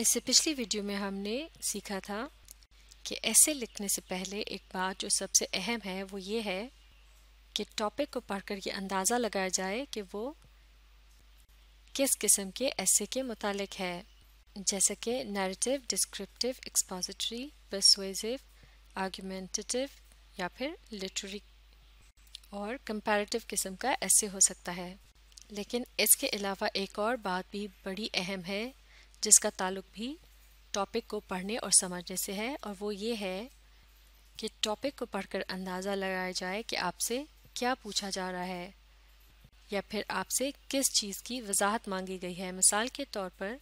इससे पिछली वीडियो में हमने सीखा था कि ऐसे लिखने से पहले एक बात जो सबसे अहम है वो ये है कि टॉपिक को पढ़कर ये अंदाज़ा लगाया जाए कि वो किस किस्म के ऐसे के मुतालिक है जैसे कि narrative descriptive expository persuasive argumentative या फिर लिटरेरी और कंपैरेटिव किस्म का ऐसे हो सकता है लेकिन इसके अलावा एक और बात भी बड़ी अहम है जिसका ताल्लुक भी टॉपिक को पढ़ने और समझने से है और वो ये है कि टॉपिक को पढ़कर अंदाज़ा लगाया जाए कि आपसे क्या पूछा जा रहा है या फिर आपसे किस चीज़ की वजाहत मांगी गई है मिसाल के तौर पर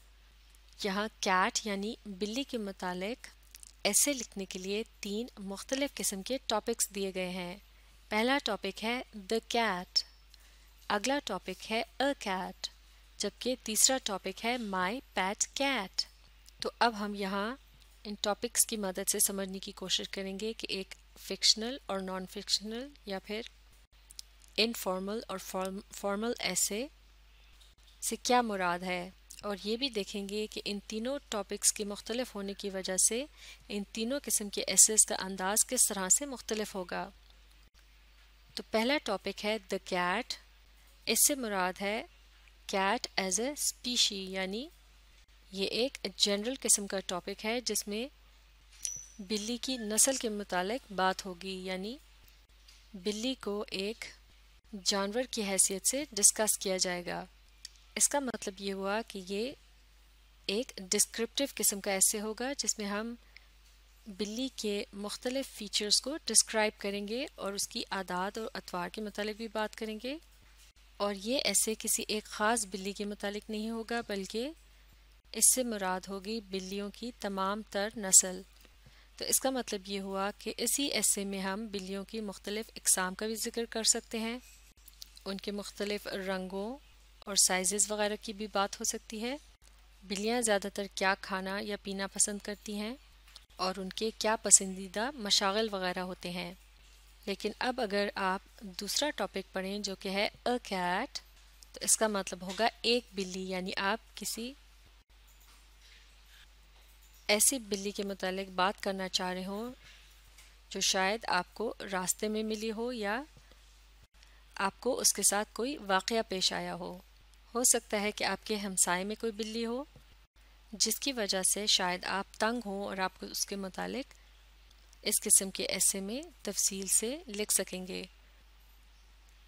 यहाँ कैट यानी बिल्ली के मतलब ऐसे लिखने के लिए तीन मुख्तलिफ़ किस्म के टॉपिक्स दिए गए हैं पहला टॉपिक है द कैट अगला टॉपिक है अ कैट जबकि तीसरा टॉपिक है माई पैट कैट तो अब हम यहाँ इन टॉपिक्स की मदद से समझने की कोशिश करेंगे कि एक फिक्शनल और नॉन फिक्शनल या फिर इनफॉर्मल और फॉर्मल ऐसे से क्या मुराद है और ये भी देखेंगे कि इन तीनों टॉपिक्स के मुख्तलिफ होने की वजह से इन तीनों किस्म के एसेस का अंदाज़ किस तरह से मुख्तलिफ होगा तो पहला टॉपिक है द कैट इससे मुराद है कैट एज ए स्पीशी यानी ये एक जनरल किस्म का टॉपिक है जिसमें बिल्ली की नस्ल के मुतालिक बात होगी यानी बिल्ली को एक जानवर की हैसियत से डिस्कस किया जाएगा इसका मतलब ये हुआ कि ये एक डिस्क्रिप्टिव किस्म का ऐसे होगा जिसमें हम बिल्ली के मुख्तलिफ़ फ़ीचर्स को डिस्क्राइब करेंगे और उसकी आदात और अतवार के मतलब भी बात करेंगे और ये ऐसे किसी एक ख़ास बिल्ली के मुतालिक नहीं होगा बल्कि इससे मुराद होगी बिल्लियों की तमाम तर नस्ल तो इसका मतलब ये हुआ कि इसी ऐसे में हम बिल्लियों की मुख्तलिफ़ इकसाम का भी जिक्र कर सकते हैं उनके मुख्तलिफ़ रंगों और साइज़ वगैरह की भी बात हो सकती है बिल्लियाँ ज़्यादातर क्या खाना या पीना पसंद करती हैं और उनके क्या पसंदीदा मशागल वगैरह होते हैं लेकिन अब अगर आप दूसरा टॉपिक पढ़ें जो कि है अ कैट तो इसका मतलब होगा एक बिल्ली यानी आप किसी ऐसी बिल्ली के मतलब बात करना चाह रहे हो जो शायद आपको रास्ते में मिली हो या आपको उसके साथ कोई वाक़ पेश आया हो हो सकता है कि आपके हमसाए में कोई बिल्ली हो जिसकी वजह से शायद आप तंग हों और आपको उसके मुतालिक इस किस्म के ऐसे में तफसील से लिख सकेंगे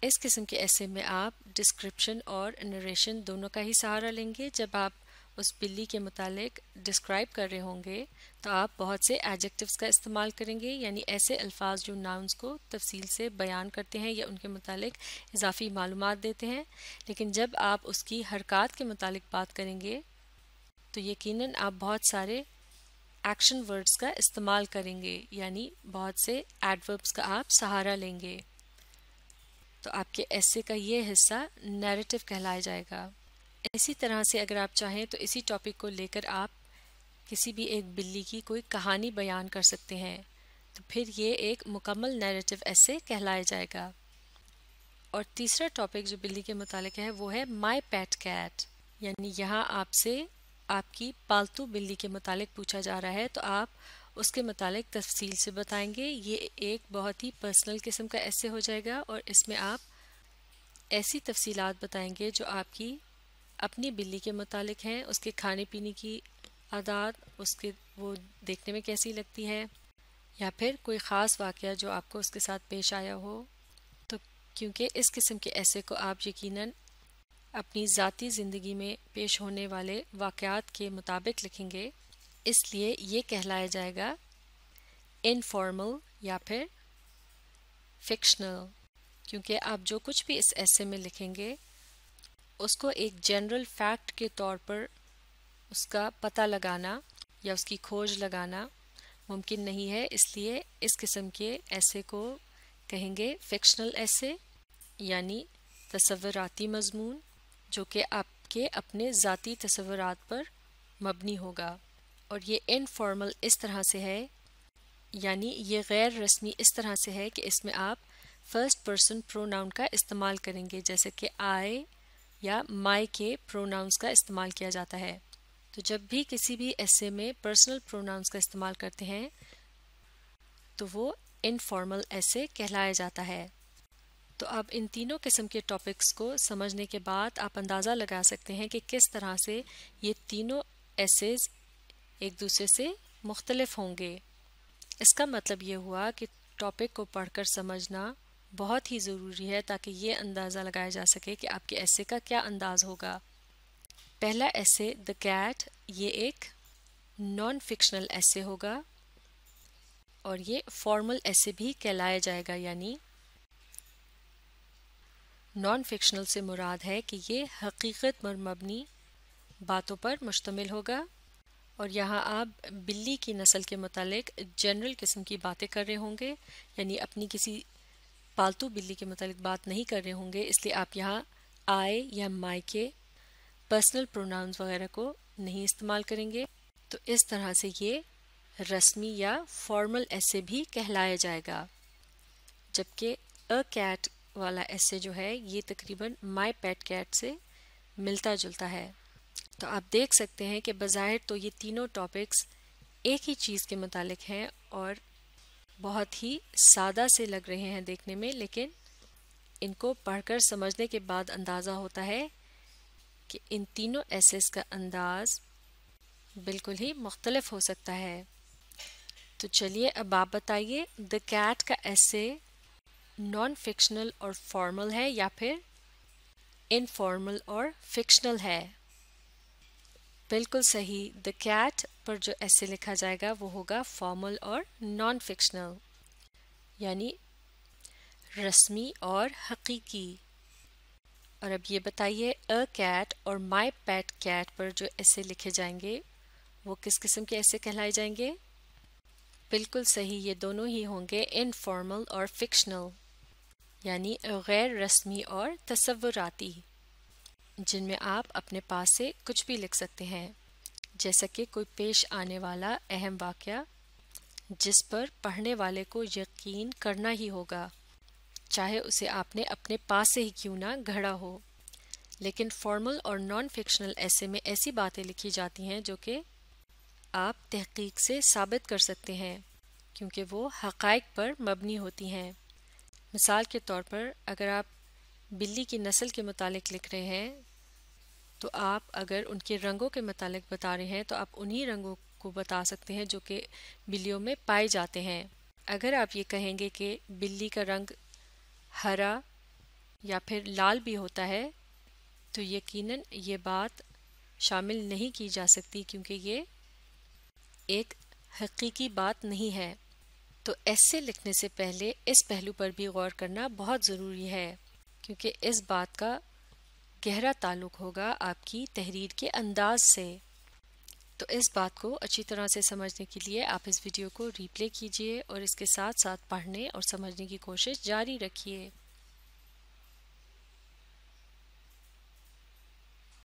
इस किस्म के ऐसे में आप डिस्क्रिप्शन और नरेशन दोनों का ही सहारा लेंगे जब आप उस बिल्ली के मुतालिक डिस्क्राइब कर रहे होंगे तो आप बहुत से एडजेक्टिव्स का इस्तेमाल करेंगे यानी ऐसे अल्फाज जो नाउंस को तफसील से बयान करते हैं या उनके मुतालिक इजाफी मालूम देते हैं लेकिन जब आप उसकी हरकत के मुतालिक बात करेंगे तो यकीनन आप बहुत सारे एक्शन वर्ड्स का इस्तेमाल करेंगे यानी बहुत से एडवर्ब्स का आप सहारा लेंगे तो आपके ऐसे का ये हिस्सा नैरेटिव कहलाया जाएगा इसी तरह से अगर आप चाहें तो इसी टॉपिक को लेकर आप किसी भी एक बिल्ली की कोई कहानी बयान कर सकते हैं तो फिर ये एक मुकम्मल नैरेटिव ऐसे कहलाया जाएगा और तीसरा टॉपिक जो बिल्ली के मुतालिक है वो है माई पैट कैट यानी यहाँ आपसे आपकी पालतू बिल्ली के मतलब पूछा जा रहा है तो आप उसके मतलब तफसील से बताएंगे ये एक बहुत ही पर्सनल किस्म का ऐसे हो जाएगा और इसमें आप ऐसी तफसीलात बताएंगे जो आपकी अपनी बिल्ली के मुतालिक हैं उसके खाने पीने की आदात उसके वो देखने में कैसी लगती है या फिर कोई ख़ास वाक़ जो आपको उसके साथ पेश आया हो तो क्योंकि इस किस्म के ऐसे को आप यकीनन अपनी ज़ाती ज़िंदगी में पेश होने वाले वाक़ात के मुताबिक लिखेंगे इसलिए ये कहलाया जाएगा इनफॉर्मल या फिर फिक्शनल क्योंकि आप जो कुछ भी इस ऐसे में लिखेंगे उसको एक जनरल फैक्ट के तौर पर उसका पता लगाना या उसकी खोज लगाना मुमकिन नहीं है इसलिए इस किस्म के ऐसे को कहेंगे फिक्शनल ऐसे यानी तस्वराती मजमून जो कि आपके अपने ज़ाती तस्वरत पर मबनी होगा और ये इनफॉर्मल इस तरह से है यानी ये गैर रस्मी इस तरह से है कि इसमें आप फर्स्ट पर्सन प्रोनाउन का इस्तेमाल करेंगे जैसे कि आई या माई के प्रोनाउंस का इस्तेमाल किया जाता है तो जब भी किसी भी ऐसे में पर्सनल प्रोनाउंस का इस्तेमाल करते हैं तो वो इनफॉर्मल ऐसे कहलाया जाता है तो अब इन तीनों किस्म के टॉपिक्स को समझने के बाद आप अंदाज़ा लगा सकते हैं कि किस तरह से ये तीनों एसेज एक दूसरे से मुख्तलफ होंगे इसका मतलब ये हुआ कि टॉपिक को पढ़कर समझना बहुत ही ज़रूरी है ताकि ये अंदाज़ा लगाया जा सके कि आपके ऐसे का क्या अंदाज़ होगा पहला ऐसे द कैट ये एक नॉन फिक्शनल ऐसे होगा और ये फॉर्मल ऐसे भी कहलाया जाएगा यानी नॉन फिक्शनल से मुराद है कि ये हकीकत पर मबनी बातों पर मुश्तमिल होगा और यहाँ आप बिल्ली की नस्ल के मतलब जनरल किस्म की बातें कर रहे होंगे यानी अपनी किसी पालतू बिल्ली के मतलब बात नहीं कर रहे होंगे इसलिए आप यहाँ आए या माई के पर्सनल प्रोनाउंस वगैरह को नहीं इस्तेमाल करेंगे तो इस तरह से ये रस्मी या फॉर्मल ऐसे भी कहलाया जाएगा जबकि अ कैट वाला ऐसे जो है ये तकरीबन माई पैट कैट से मिलता जुलता है तो आप देख सकते हैं कि बाहिर तो ये तीनों टॉपिक्स एक ही चीज़ के मतलब हैं और बहुत ही सादा से लग रहे हैं देखने में लेकिन इनको पढ़कर समझने के बाद अंदाज़ा होता है कि इन तीनों एसेस का अंदाज़ बिल्कुल ही मुख्तलफ हो सकता है तो चलिए अब आप बताइए द कैट का ऐसे नॉन फिक्शनल और फॉर्मल है या फिर इनफॉर्मल और फिक्शनल है बिल्कुल सही द कैट पर जो ऐसे लिखा जाएगा वो होगा फॉर्मल और नॉन फिक्शनल यानी रस्मी और हकीकी और अब ये बताइए अ कैट और माई पैट कैट पर जो ऐसे लिखे जाएंगे वो किस किस्म के ऐसे कहलाए जाएंगे बिल्कुल सही ये दोनों ही होंगे इनफॉर्मल और फिक्शनल यानी गैर रस्मी और तस्वुराती जिनमें आप अपने पास से कुछ भी लिख सकते हैं जैसा कि कोई पेश आने वाला अहम वाक़ जिस पर पढ़ने वाले को यकीन करना ही होगा चाहे उसे आपने अपने पास से ही क्यों ना घड़ा हो लेकिन फॉर्मल और नॉन फिक्शनल ऐसे में ऐसी बातें लिखी जाती हैं जो कि आप तहकीक से साबित कर सकते हैं क्योंकि वो हक़ पर मबनी होती हैं मिसाल के तौर पर अगर आप बिल्ली की नस्ल के मुतालिक लिख रहे हैं तो आप अगर उनके रंगों के मुतालिक बता रहे हैं तो आप उन्हीं रंगों को बता सकते हैं जो कि बिल्लियों में पाए जाते हैं अगर आप ये कहेंगे कि बिल्ली का रंग हरा या फिर लाल भी होता है तो यकीनन ये बात शामिल नहीं की जा सकती क्योंकि ये एक हकीकी बात नहीं है तो ऐसे लिखने से पहले इस पहलू पर भी गौर करना बहुत ज़रूरी है क्योंकि इस बात का गहरा ताल्लुक होगा आपकी तहरीर के अंदाज से तो इस बात को अच्छी तरह से समझने के लिए आप इस वीडियो को रीप्ले कीजिए और इसके साथ साथ पढ़ने और समझने की कोशिश जारी रखिए